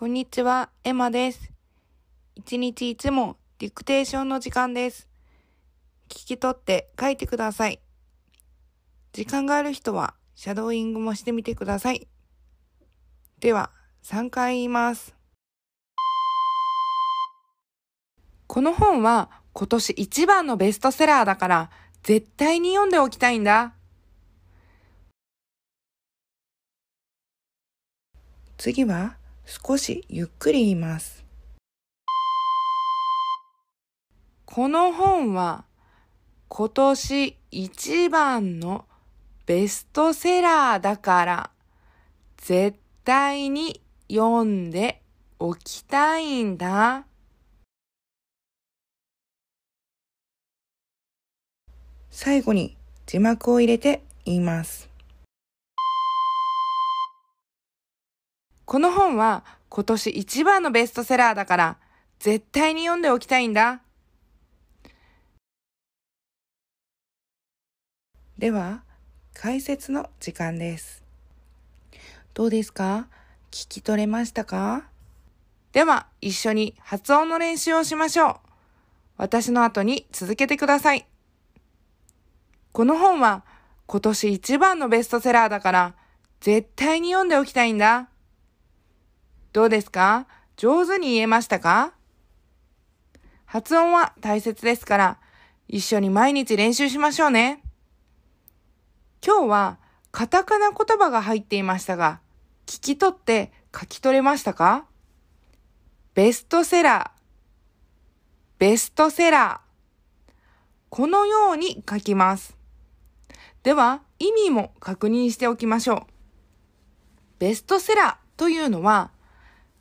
こんにちは、エマです。一日一問、ディクテーションの時間です。聞き取って書いてください。時間がある人は、シャドーイングもしてみてください。では、3回言います。この本は今年一番のベストセラーだから、絶対に読んでおきたいんだ。次は少しゆっくり言います。この本は今年一番のベストセラーだから絶対に読んでおきたいんだ。最後に字幕を入れて言います。この本は今年一番のベストセラーだから、絶対に読んでおきたいんだ。では、解説の時間です。どうですか聞き取れましたかでは、一緒に発音の練習をしましょう。私の後に続けてください。この本は今年一番のベストセラーだから、絶対に読んでおきたいんだ。どうですか上手に言えましたか発音は大切ですから、一緒に毎日練習しましょうね。今日はカタカナ言葉が入っていましたが、聞き取って書き取れましたかベストセラー、ベストセラー。このように書きます。では、意味も確認しておきましょう。ベストセラーというのは、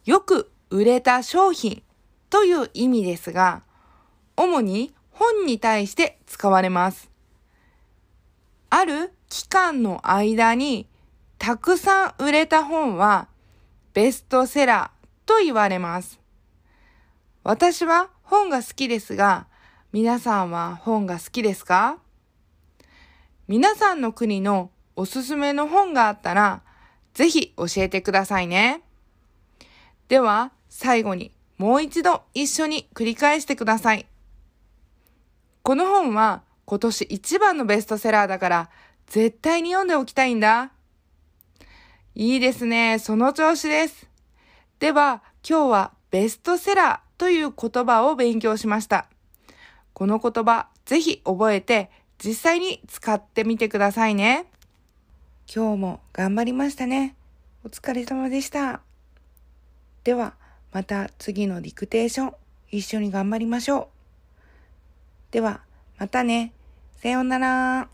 よく売れた商品という意味ですが、主に本に対して使われます。ある期間の間にたくさん売れた本はベストセラーと言われます。私は本が好きですが、皆さんは本が好きですか皆さんの国のおすすめの本があったら、ぜひ教えてくださいね。では、最後にもう一度一緒に繰り返してください。この本は今年一番のベストセラーだから絶対に読んでおきたいんだ。いいですね。その調子です。では、今日はベストセラーという言葉を勉強しました。この言葉、ぜひ覚えて実際に使ってみてくださいね。今日も頑張りましたね。お疲れ様でした。では、また次のディクテーション、一緒に頑張りましょう。では、またね。さようなら。